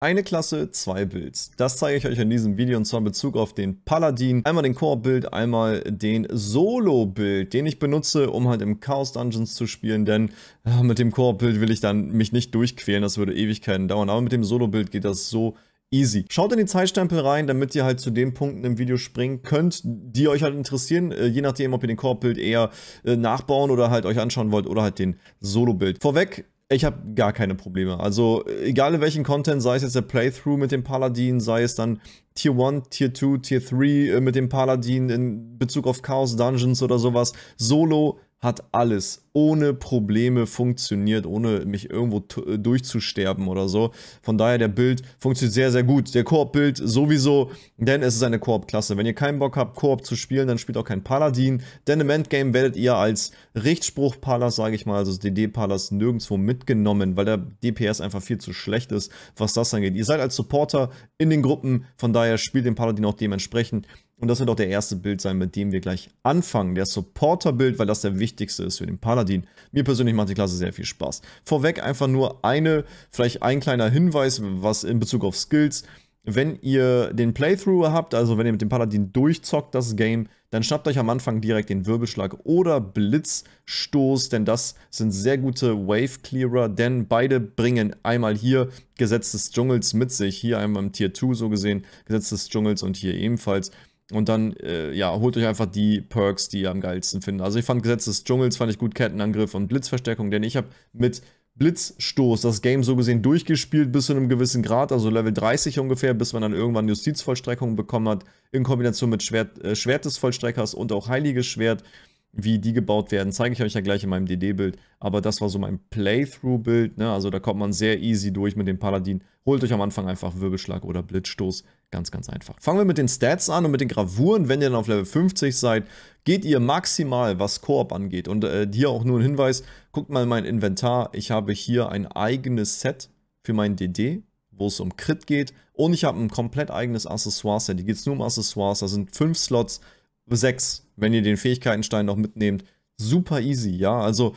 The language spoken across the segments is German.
Eine Klasse, zwei Builds. Das zeige ich euch in diesem Video und zwar in Bezug auf den Paladin. Einmal den Core-Build, einmal den Solo-Build, den ich benutze, um halt im Chaos Dungeons zu spielen, denn mit dem Core-Build will ich dann mich nicht durchquälen, das würde Ewigkeiten dauern, aber mit dem Solo-Build geht das so easy. Schaut in die Zeitstempel rein, damit ihr halt zu den Punkten im Video springen könnt, die euch halt interessieren, äh, je nachdem, ob ihr den Korbbild eher äh, nachbauen oder halt euch anschauen wollt oder halt den Solo-Bild. Vorweg, ich habe gar keine Probleme. Also egal in welchem Content, sei es jetzt der Playthrough mit dem Paladin, sei es dann Tier 1, Tier 2, Tier 3 äh, mit dem Paladin in Bezug auf Chaos Dungeons oder sowas, Solo, hat alles ohne Probleme funktioniert, ohne mich irgendwo äh, durchzusterben oder so. Von daher, der Bild funktioniert sehr, sehr gut. Der Koop-Bild sowieso, denn es ist eine Koop-Klasse. Wenn ihr keinen Bock habt, Koop zu spielen, dann spielt auch kein Paladin, denn im Endgame werdet ihr als Richtspruch-Palas, sage ich mal, also DD-Palas, nirgendwo mitgenommen, weil der DPS einfach viel zu schlecht ist, was das angeht. Ihr seid als Supporter in den Gruppen, von daher spielt den Paladin auch dementsprechend. Und das wird auch der erste Bild sein, mit dem wir gleich anfangen. Der Supporter-Bild, weil das der wichtigste ist für den Paladin. Mir persönlich macht die Klasse sehr viel Spaß. Vorweg einfach nur eine, vielleicht ein kleiner Hinweis, was in Bezug auf Skills. Wenn ihr den Playthrough habt, also wenn ihr mit dem Paladin durchzockt das Game, dann schnappt euch am Anfang direkt den Wirbelschlag oder Blitzstoß, denn das sind sehr gute Wave-Clearer, denn beide bringen einmal hier Gesetz des Dschungels mit sich, hier einmal im Tier 2 so gesehen, Gesetz des Dschungels und hier ebenfalls. Und dann, äh, ja, holt euch einfach die Perks, die ihr am geilsten findet. Also ich fand Gesetz des Dschungels, fand ich gut, Kettenangriff und Blitzverstärkung, denn ich habe mit Blitzstoß das Game so gesehen durchgespielt bis zu einem gewissen Grad, also Level 30 ungefähr, bis man dann irgendwann Justizvollstreckung bekommen hat, in Kombination mit Schwert, äh, Schwert des Vollstreckers und auch Heiliges Schwert. Wie die gebaut werden, zeige ich euch ja gleich in meinem DD-Bild. Aber das war so mein Playthrough-Bild. Ne? Also da kommt man sehr easy durch mit dem Paladin. Holt euch am Anfang einfach Wirbelschlag oder Blitzstoß. Ganz, ganz einfach. Fangen wir mit den Stats an und mit den Gravuren. Wenn ihr dann auf Level 50 seid, geht ihr maximal, was Koop angeht. Und äh, hier auch nur ein Hinweis, guckt mal in mein Inventar. Ich habe hier ein eigenes Set für meinen DD, wo es um Crit geht. Und ich habe ein komplett eigenes Accessoire-Set. Hier geht es nur um Accessoires. Da sind fünf Slots, sechs, wenn ihr den Fähigkeitenstein noch mitnehmt. Super easy, ja. Also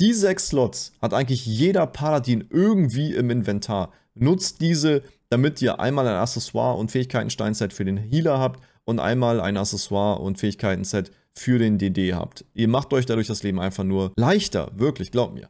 die sechs Slots hat eigentlich jeder Paladin irgendwie im Inventar. Nutzt diese damit ihr einmal ein Accessoire und Fähigkeiten-Steinset für den Healer habt und einmal ein Accessoire und Fähigkeiten-Set für den DD habt. Ihr macht euch dadurch das Leben einfach nur leichter, wirklich, glaubt mir.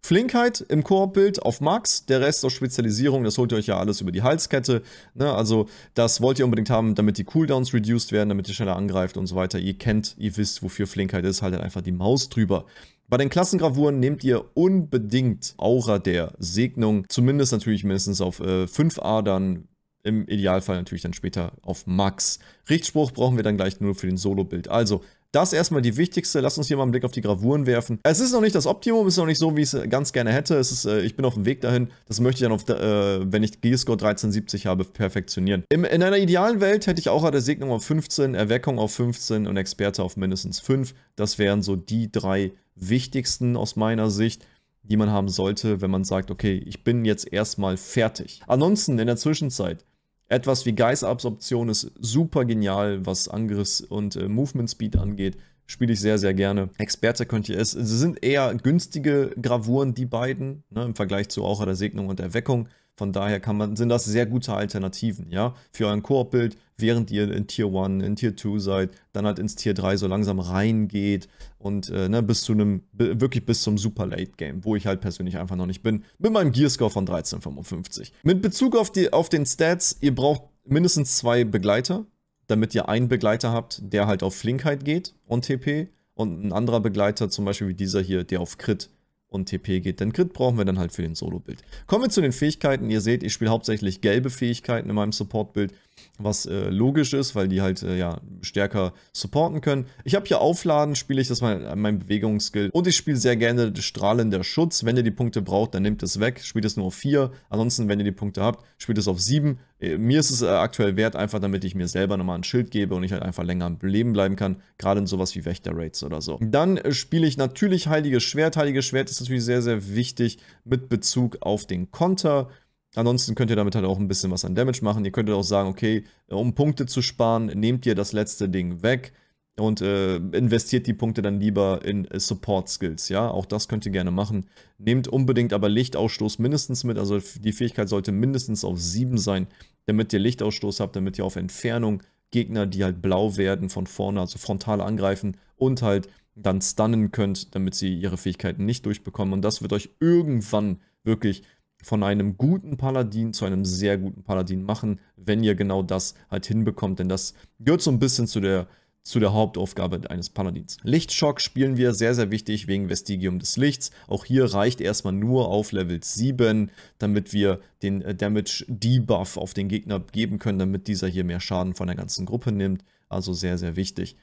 Flinkheit im Koop-Bild auf Max, der Rest aus Spezialisierung, das holt ihr euch ja alles über die Halskette. Ne? Also das wollt ihr unbedingt haben, damit die Cooldowns reduced werden, damit ihr schneller angreift und so weiter. Ihr kennt, ihr wisst, wofür Flinkheit ist, haltet einfach die Maus drüber. Bei den Klassengravuren nehmt ihr unbedingt Aura der Segnung, zumindest natürlich mindestens auf 5a, äh, dann im Idealfall natürlich dann später auf Max. Richtspruch brauchen wir dann gleich nur für den Solo-Bild. Also das erstmal die wichtigste. Lass uns hier mal einen Blick auf die Gravuren werfen. Es ist noch nicht das Optimum, es ist noch nicht so, wie ich es ganz gerne hätte. Es ist, äh, ich bin auf dem Weg dahin. Das möchte ich dann, auf, äh, wenn ich Gearscore 1370 habe, perfektionieren. Im, in einer idealen Welt hätte ich auch der Segnung auf 15, Erweckung auf 15 und Experte auf mindestens 5. Das wären so die drei wichtigsten aus meiner Sicht die man haben sollte, wenn man sagt, okay, ich bin jetzt erstmal fertig. Ansonsten in der Zwischenzeit etwas wie Geisabsorption ist super genial, was Angriffs- und äh, Movement Speed angeht. Spiele ich sehr, sehr gerne. Experte könnt ihr es. Sie sind eher günstige Gravuren, die beiden, ne, im Vergleich zu Aucher der Segnung und Erweckung. Von daher kann man, sind das sehr gute Alternativen, ja, für euren Koop-Bild, während ihr in Tier 1, in Tier 2 seid, dann halt ins Tier 3 so langsam reingeht und äh, ne, bis zu einem, wirklich bis zum Super Late Game, wo ich halt persönlich einfach noch nicht bin, mit meinem Gearscore von 13,55. Mit Bezug auf, die, auf den Stats, ihr braucht mindestens zwei Begleiter, damit ihr einen Begleiter habt, der halt auf Flinkheit geht und TP und ein anderer Begleiter, zum Beispiel wie dieser hier, der auf Crit geht und TP geht. Denn Crit brauchen wir dann halt für den Solo-Bild. Kommen wir zu den Fähigkeiten. Ihr seht, ich spiele hauptsächlich gelbe Fähigkeiten in meinem Support-Bild was äh, logisch ist, weil die halt äh, ja stärker supporten können. Ich habe hier Aufladen, spiele ich das mal an meinem Bewegungsskill und ich spiele sehr gerne strahlender Schutz. Wenn ihr die Punkte braucht, dann nehmt es weg, spielt es nur auf 4. Ansonsten, wenn ihr die Punkte habt, spielt es auf 7. Äh, mir ist es äh, aktuell wert, einfach damit ich mir selber nochmal ein Schild gebe und ich halt einfach länger am Leben bleiben kann. Gerade in sowas wie Wächter-Raids oder so. Dann äh, spiele ich natürlich Heiliges Schwert. Heiliges Schwert ist natürlich sehr, sehr wichtig mit Bezug auf den Konter. Ansonsten könnt ihr damit halt auch ein bisschen was an Damage machen. Ihr könntet auch sagen, okay, um Punkte zu sparen, nehmt ihr das letzte Ding weg und äh, investiert die Punkte dann lieber in äh, Support Skills, ja, auch das könnt ihr gerne machen. Nehmt unbedingt aber Lichtausstoß mindestens mit, also die Fähigkeit sollte mindestens auf 7 sein, damit ihr Lichtausstoß habt, damit ihr auf Entfernung Gegner, die halt blau werden von vorne, also frontal angreifen und halt dann stunnen könnt, damit sie ihre Fähigkeiten nicht durchbekommen und das wird euch irgendwann wirklich von einem guten Paladin zu einem sehr guten Paladin machen, wenn ihr genau das halt hinbekommt, denn das gehört so ein bisschen zu der zu der Hauptaufgabe eines Paladins. Lichtschock spielen wir sehr, sehr wichtig wegen Vestigium des Lichts. Auch hier reicht erstmal nur auf Level 7, damit wir den äh, Damage Debuff auf den Gegner geben können, damit dieser hier mehr Schaden von der ganzen Gruppe nimmt. Also sehr, sehr wichtig.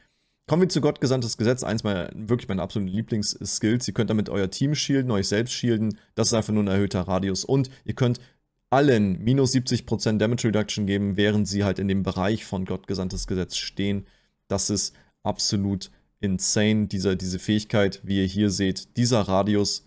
Kommen wir zu Gott gesandtes Gesetz. Eins meiner wirklich meine absoluten Lieblingsskills. Ihr könnt damit euer Team shielden, euch selbst shielden. Das ist einfach nur ein erhöhter Radius. Und ihr könnt allen minus 70% Damage Reduction geben, während sie halt in dem Bereich von Gott gesandtes Gesetz stehen. Das ist absolut insane, diese, diese Fähigkeit, wie ihr hier seht. Dieser Radius,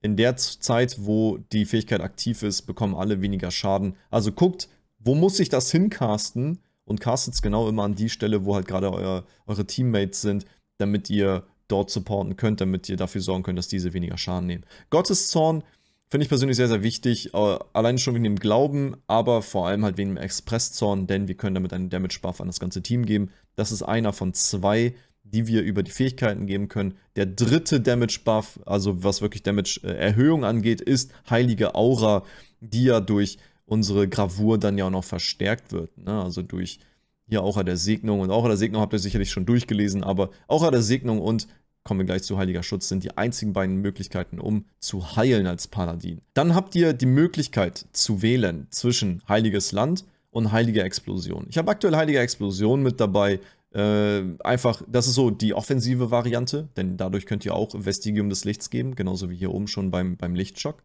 in der Zeit, wo die Fähigkeit aktiv ist, bekommen alle weniger Schaden. Also guckt, wo muss ich das hincasten, und castet es genau immer an die Stelle, wo halt gerade euer, eure Teammates sind, damit ihr dort supporten könnt, damit ihr dafür sorgen könnt, dass diese weniger Schaden nehmen. Gottes Zorn finde ich persönlich sehr, sehr wichtig, äh, allein schon wegen dem Glauben, aber vor allem halt wegen dem Expresszorn, denn wir können damit einen Damage-Buff an das ganze Team geben. Das ist einer von zwei, die wir über die Fähigkeiten geben können. Der dritte Damage-Buff, also was wirklich Damage-Erhöhung äh, angeht, ist Heilige Aura, die ja durch unsere Gravur dann ja auch noch verstärkt wird. Ne? Also durch hier Aucher der Segnung und Aucher der Segnung habt ihr sicherlich schon durchgelesen, aber Aucher der Segnung und kommen wir gleich zu Heiliger Schutz, sind die einzigen beiden Möglichkeiten, um zu heilen als Paladin. Dann habt ihr die Möglichkeit zu wählen zwischen Heiliges Land und Heilige Explosion. Ich habe aktuell Heilige Explosion mit dabei. Äh, einfach, das ist so die offensive Variante, denn dadurch könnt ihr auch Vestigium des Lichts geben, genauso wie hier oben schon beim, beim Lichtschock.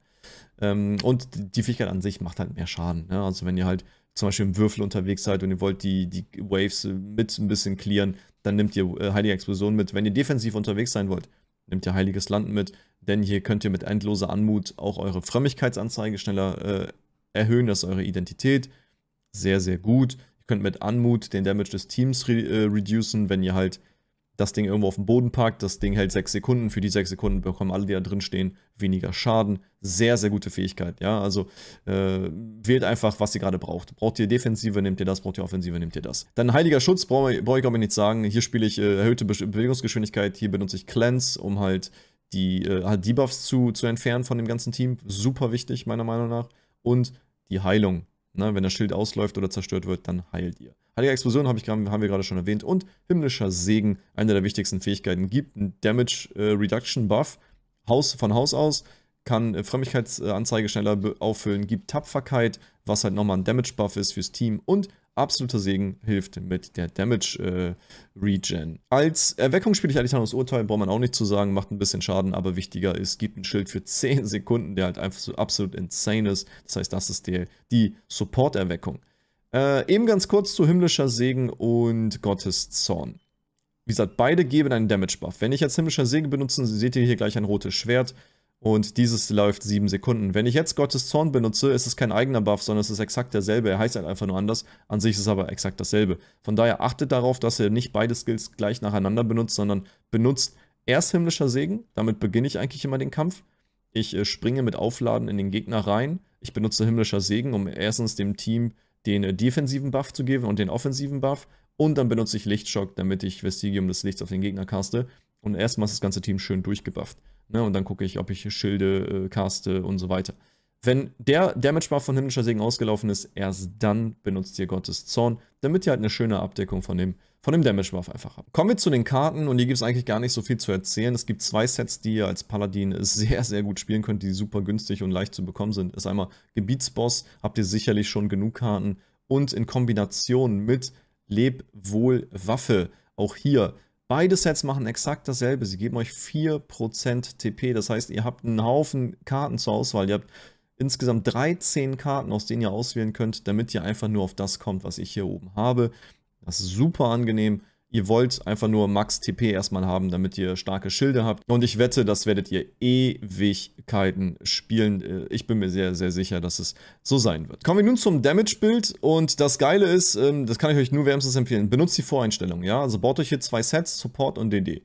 Ähm, und die Fähigkeit an sich macht halt mehr Schaden. Ne? Also wenn ihr halt zum Beispiel im Würfel unterwegs seid und ihr wollt die, die Waves äh, mit ein bisschen clearen, dann nehmt ihr äh, Heilige Explosion mit. Wenn ihr defensiv unterwegs sein wollt, nehmt ihr Heiliges Land mit, denn hier könnt ihr mit endloser Anmut auch eure Frömmigkeitsanzeige schneller äh, erhöhen, das ist eure Identität. Sehr, sehr gut. Ihr könnt mit Anmut den Damage des Teams re äh, reducen, wenn ihr halt das Ding irgendwo auf den Boden packt, das Ding hält 6 Sekunden, für die 6 Sekunden bekommen alle, die da drin stehen, weniger Schaden. Sehr, sehr gute Fähigkeit, ja, also äh, wählt einfach, was ihr gerade braucht. Braucht ihr Defensive, nehmt ihr das, braucht ihr Offensive, nehmt ihr das. Dann Heiliger Schutz, brauche brauch ich glaube ich nicht sagen, hier spiele ich äh, erhöhte Be Bewegungsgeschwindigkeit, hier benutze ich Cleanse, um halt die äh, halt Debuffs zu, zu entfernen von dem ganzen Team, super wichtig meiner Meinung nach. Und die Heilung, Ne, wenn das Schild ausläuft oder zerstört wird, dann heilt ihr. Heilige Explosion hab ich, haben wir gerade schon erwähnt. Und Himmlischer Segen, eine der wichtigsten Fähigkeiten, gibt einen Damage äh, Reduction Buff Haus, von Haus aus, kann äh, Frömmigkeitsanzeige schneller auffüllen, gibt Tapferkeit, was halt nochmal ein Damage Buff ist fürs Team und absoluter Segen hilft mit der Damage äh, Regen. Als Erweckung spiele ich Alitanos Urteil, braucht man auch nicht zu sagen, macht ein bisschen Schaden, aber wichtiger ist, gibt ein Schild für 10 Sekunden, der halt einfach so absolut insane ist. Das heißt, das ist der, die Support-Erweckung. Äh, eben ganz kurz zu himmlischer Segen und Gottes Zorn. Wie gesagt, beide geben einen Damage-Buff. Wenn ich jetzt himmlischer Segen benutze, seht ihr hier gleich ein rotes Schwert. Und dieses läuft 7 Sekunden. Wenn ich jetzt Gottes Zorn benutze, ist es kein eigener Buff, sondern es ist exakt derselbe. Er heißt halt einfach nur anders. An sich ist es aber exakt dasselbe. Von daher achtet darauf, dass ihr nicht beide Skills gleich nacheinander benutzt, sondern benutzt erst himmlischer Segen. Damit beginne ich eigentlich immer den Kampf. Ich äh, springe mit Aufladen in den Gegner rein. Ich benutze himmlischer Segen, um erstens dem Team den äh, defensiven Buff zu geben und den offensiven Buff. Und dann benutze ich Lichtschock, damit ich Vestigium des Lichts auf den Gegner caste. Und erstmal ist das ganze Team schön durchgebufft. Ne? Und dann gucke ich, ob ich Schilde äh, caste und so weiter. Wenn der Damage Buff von himmlischer Segen ausgelaufen ist, erst dann benutzt ihr Gottes Zorn, damit ihr halt eine schöne Abdeckung von dem, von dem Damage Buff einfach habt. Kommen wir zu den Karten und hier gibt es eigentlich gar nicht so viel zu erzählen. Es gibt zwei Sets, die ihr als Paladin sehr, sehr gut spielen könnt, die super günstig und leicht zu bekommen sind. Ist einmal Gebietsboss, habt ihr sicherlich schon genug Karten und in Kombination mit Lebwohl-Waffe. Auch hier Beide Sets machen exakt dasselbe. Sie geben euch 4% TP. Das heißt, ihr habt einen Haufen Karten zur Auswahl. Ihr habt insgesamt 13 Karten, aus denen ihr auswählen könnt, damit ihr einfach nur auf das kommt, was ich hier oben habe. Das ist super angenehm. Ihr wollt einfach nur Max TP erstmal haben, damit ihr starke Schilde habt. Und ich wette, das werdet ihr Ewigkeiten spielen. Äh, ich bin mir sehr, sehr sicher, dass es so sein wird. Kommen wir nun zum Damage-Bild. Und das Geile ist, ähm, das kann ich euch nur wärmstens empfehlen, benutzt die Voreinstellung. Ja? Also baut euch hier zwei Sets, Support und DD.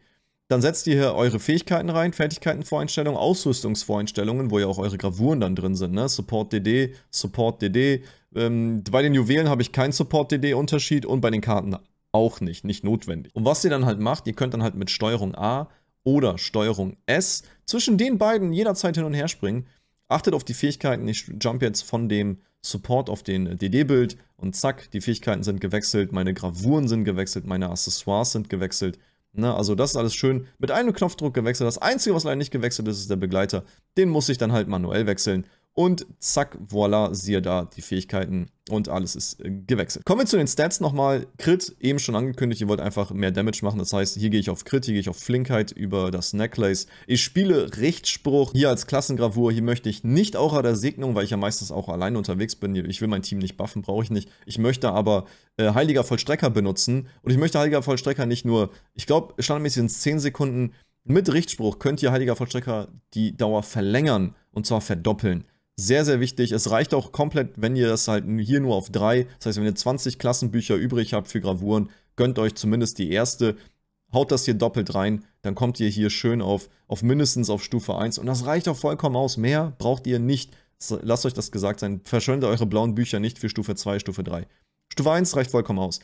Dann setzt ihr hier eure Fähigkeiten rein, Fertigkeitenvoreinstellungen, Ausrüstungsvoreinstellungen, wo ja auch eure Gravuren dann drin sind, ne? Support DD, Support DD. Ähm, bei den Juwelen habe ich keinen Support DD-Unterschied und bei den Karten auch nicht, nicht notwendig. Und was ihr dann halt macht, ihr könnt dann halt mit Steuerung A oder Steuerung S zwischen den beiden jederzeit hin und her springen. Achtet auf die Fähigkeiten, ich jump jetzt von dem Support auf den DD-Bild und zack, die Fähigkeiten sind gewechselt, meine Gravuren sind gewechselt, meine Accessoires sind gewechselt Ne, also das ist alles schön mit einem Knopfdruck gewechselt. Das Einzige, was leider nicht gewechselt ist, ist der Begleiter. Den muss ich dann halt manuell wechseln. Und zack, voila, siehe da, die Fähigkeiten und alles ist äh, gewechselt. Kommen wir zu den Stats nochmal. Crit, eben schon angekündigt, ihr wollt einfach mehr Damage machen. Das heißt, hier gehe ich auf Crit, hier gehe ich auf Flinkheit über das Necklace. Ich spiele Richtspruch hier als Klassengravur. Hier möchte ich nicht Aura der Segnung, weil ich ja meistens auch alleine unterwegs bin. Ich will mein Team nicht buffen, brauche ich nicht. Ich möchte aber äh, Heiliger Vollstrecker benutzen. Und ich möchte Heiliger Vollstrecker nicht nur, ich glaube, standardmäßig sind es 10 Sekunden. Mit Richtspruch könnt ihr Heiliger Vollstrecker die Dauer verlängern und zwar verdoppeln. Sehr, sehr wichtig. Es reicht auch komplett, wenn ihr das halt hier nur auf drei, das heißt, wenn ihr 20 Klassenbücher übrig habt für Gravuren, gönnt euch zumindest die erste, haut das hier doppelt rein, dann kommt ihr hier schön auf, auf mindestens auf Stufe 1 und das reicht auch vollkommen aus. Mehr braucht ihr nicht. Lasst euch das gesagt sein. Verschwendet eure blauen Bücher nicht für Stufe 2, Stufe 3. Stufe 1 reicht vollkommen aus.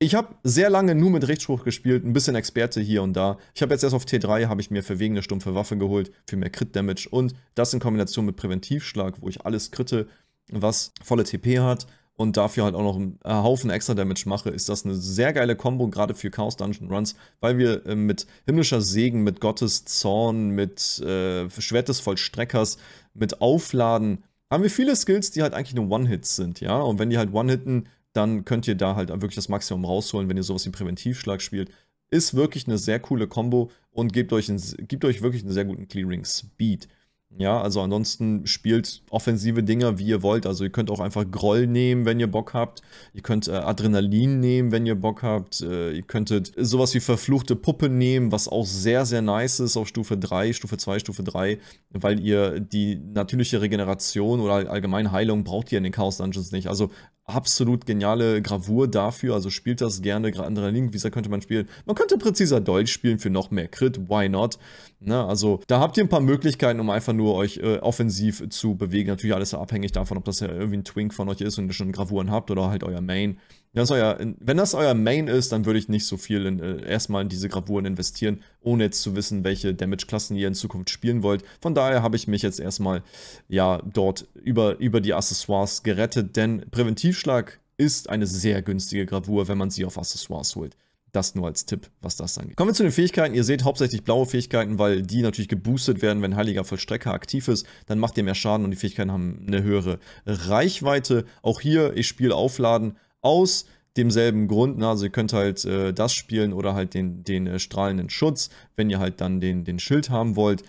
Ich habe sehr lange nur mit Rechtsspruch gespielt, ein bisschen Experte hier und da. Ich habe jetzt erst auf T3, habe ich mir eine stumpfe Waffe geholt, für mehr Crit-Damage und das in Kombination mit Präventivschlag, wo ich alles kritte, was volle TP hat und dafür halt auch noch einen Haufen extra Damage mache, ist das eine sehr geile Kombo, gerade für Chaos Dungeon Runs, weil wir äh, mit himmlischer Segen, mit Gottes Zorn, mit äh, Schwert des Vollstreckers, mit Aufladen, haben wir viele Skills, die halt eigentlich nur One-Hits sind, ja. Und wenn die halt One-Hitten, dann könnt ihr da halt wirklich das Maximum rausholen, wenn ihr sowas wie Präventivschlag spielt. Ist wirklich eine sehr coole Combo und gibt euch, einen, gibt euch wirklich einen sehr guten Clearing-Speed. Ja, also ansonsten spielt offensive Dinger, wie ihr wollt. Also ihr könnt auch einfach Groll nehmen, wenn ihr Bock habt. Ihr könnt äh, Adrenalin nehmen, wenn ihr Bock habt. Äh, ihr könntet sowas wie verfluchte Puppe nehmen, was auch sehr, sehr nice ist auf Stufe 3, Stufe 2, Stufe 3, weil ihr die natürliche Regeneration oder allgemeine Heilung braucht ihr in den Chaos Dungeons nicht. Also absolut geniale Gravur dafür, also spielt das gerne, andere Link. wie könnte man spielen? Man könnte präziser Deutsch spielen für noch mehr Crit, why not? Na, ne, also da habt ihr ein paar Möglichkeiten, um einfach nur euch äh, offensiv zu bewegen. Natürlich alles abhängig davon, ob das ja irgendwie ein Twink von euch ist und ihr schon Gravuren habt oder halt euer Main. Das euer, wenn das euer Main ist, dann würde ich nicht so viel in, äh, erstmal in diese Gravuren investieren, ohne jetzt zu wissen, welche Damage-Klassen ihr in Zukunft spielen wollt. Von daher habe ich mich jetzt erstmal ja dort über, über die Accessoires gerettet, denn Präventivschlag ist eine sehr günstige Gravur, wenn man sie auf Accessoires holt. Das nur als Tipp, was das angeht. Kommen wir zu den Fähigkeiten. Ihr seht hauptsächlich blaue Fähigkeiten, weil die natürlich geboostet werden, wenn Heiliger Vollstrecker aktiv ist. Dann macht ihr mehr Schaden und die Fähigkeiten haben eine höhere Reichweite. Auch hier, ich spiele Aufladen aus demselben Grund. Ne? Also ihr könnt halt äh, das spielen oder halt den, den äh, strahlenden Schutz, wenn ihr halt dann den, den Schild haben wollt.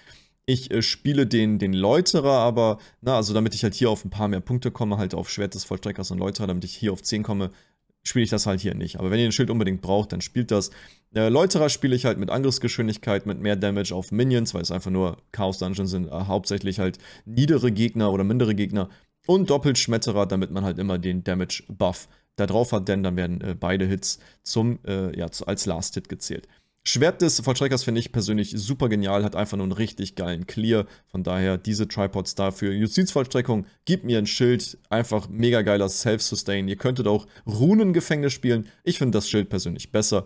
Ich äh, spiele den, den Läuterer, aber, na, also damit ich halt hier auf ein paar mehr Punkte komme, halt auf Schwert des Vollstreckers und Läuterer, damit ich hier auf 10 komme, spiele ich das halt hier nicht. Aber wenn ihr den Schild unbedingt braucht, dann spielt das. Äh, Läuterer spiele ich halt mit Angriffsgeschwindigkeit, mit mehr Damage auf Minions, weil es einfach nur Chaos Dungeons sind, äh, hauptsächlich halt niedere Gegner oder mindere Gegner. Und Doppelschmetterer, damit man halt immer den Damage-Buff da drauf hat, denn dann werden äh, beide Hits zum, äh, ja, als Last-Hit gezählt. Schwert des Vollstreckers finde ich persönlich super genial, hat einfach nur einen richtig geilen Clear. Von daher diese Tripods dafür. Justizvollstreckung, gib mir ein Schild, einfach mega geiler Self-Sustain. Ihr könntet auch Runengefängnis spielen. Ich finde das Schild persönlich besser.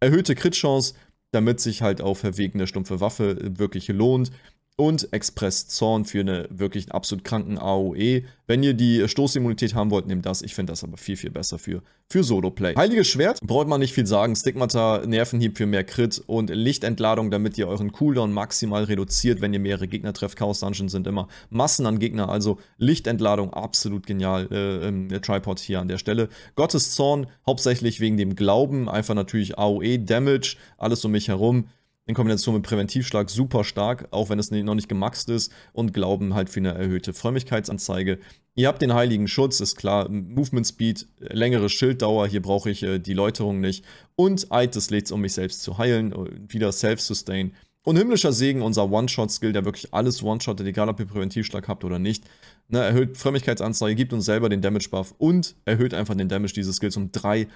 Erhöhte Crit-Chance, damit sich halt auch verwegene stumpfe Waffe äh, wirklich lohnt und Express Zorn für eine wirklich absolut kranken AOE. Wenn ihr die Stoßimmunität haben wollt, nehmt das. Ich finde das aber viel, viel besser für, für Solo-Play. Heiliges Schwert, braucht man nicht viel sagen. Stigmata, Nervenhieb für mehr Crit und Lichtentladung, damit ihr euren Cooldown maximal reduziert, wenn ihr mehrere Gegner trefft. Chaos Dungeons sind immer Massen an Gegner, also Lichtentladung, absolut genial. Äh, ähm, der Tripod hier an der Stelle. Gottes Zorn, hauptsächlich wegen dem Glauben, einfach natürlich AOE, Damage, alles um mich herum in Kombination mit Präventivschlag super stark, auch wenn es noch nicht gemaxt ist und Glauben halt für eine erhöhte Frömmigkeitsanzeige. Ihr habt den heiligen Schutz, ist klar, Movement Speed, längere Schilddauer, hier brauche ich äh, die Läuterung nicht und Eid des Lichts, um mich selbst zu heilen, äh, wieder Self-Sustain. Und himmlischer Segen, unser One-Shot-Skill, der wirklich alles one shottet egal ob ihr Präventivschlag habt oder nicht. Ne, erhöht Frömmigkeitsanzeige, gibt uns selber den Damage-Buff und erhöht einfach den Damage dieses Skills um 300%.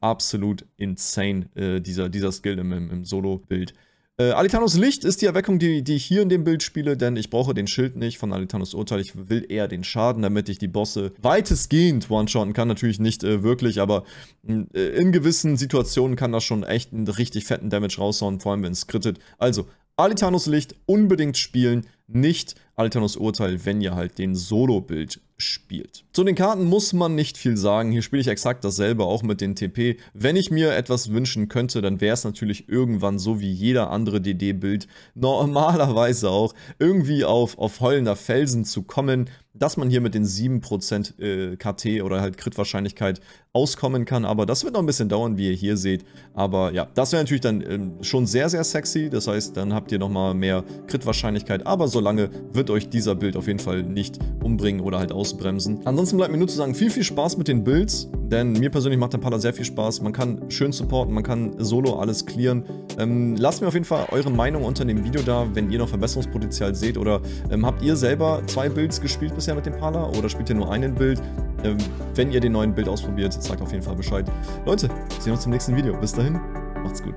Absolut insane, äh, dieser, dieser Skill im, im Solo-Bild. Äh, Alitanos Licht ist die Erweckung, die, die ich hier in dem Bild spiele, denn ich brauche den Schild nicht von Alitanos Urteil. Ich will eher den Schaden, damit ich die Bosse weitestgehend one-shotten kann. Natürlich nicht äh, wirklich, aber hm, äh, in gewissen Situationen kann das schon echt einen richtig fetten Damage raushauen, vor allem wenn es crittet. Also, Alitanos Licht unbedingt spielen, nicht Alternus Urteil, wenn ihr halt den Solo-Bild spielt. Zu den Karten muss man nicht viel sagen. Hier spiele ich exakt dasselbe, auch mit den TP. Wenn ich mir etwas wünschen könnte, dann wäre es natürlich irgendwann so wie jeder andere DD-Bild normalerweise auch irgendwie auf, auf heulender Felsen zu kommen, dass man hier mit den 7% äh, KT oder halt Crit-Wahrscheinlichkeit auskommen kann. Aber das wird noch ein bisschen dauern, wie ihr hier seht. Aber ja, das wäre natürlich dann ähm, schon sehr, sehr sexy. Das heißt, dann habt ihr nochmal mehr Crit-Wahrscheinlichkeit. Aber solange wird wird euch dieser Bild auf jeden Fall nicht umbringen oder halt ausbremsen. Ansonsten bleibt mir nur zu sagen, viel, viel Spaß mit den Builds, denn mir persönlich macht der Paladin sehr viel Spaß. Man kann schön supporten, man kann solo alles clearen. Ähm, lasst mir auf jeden Fall eure Meinung unter dem Video da, wenn ihr noch Verbesserungspotenzial seht oder ähm, habt ihr selber zwei Builds gespielt bisher mit dem Pala oder spielt ihr nur einen Bild? Ähm, wenn ihr den neuen Bild ausprobiert, sagt auf jeden Fall Bescheid. Leute, sehen uns im nächsten Video. Bis dahin, macht's gut.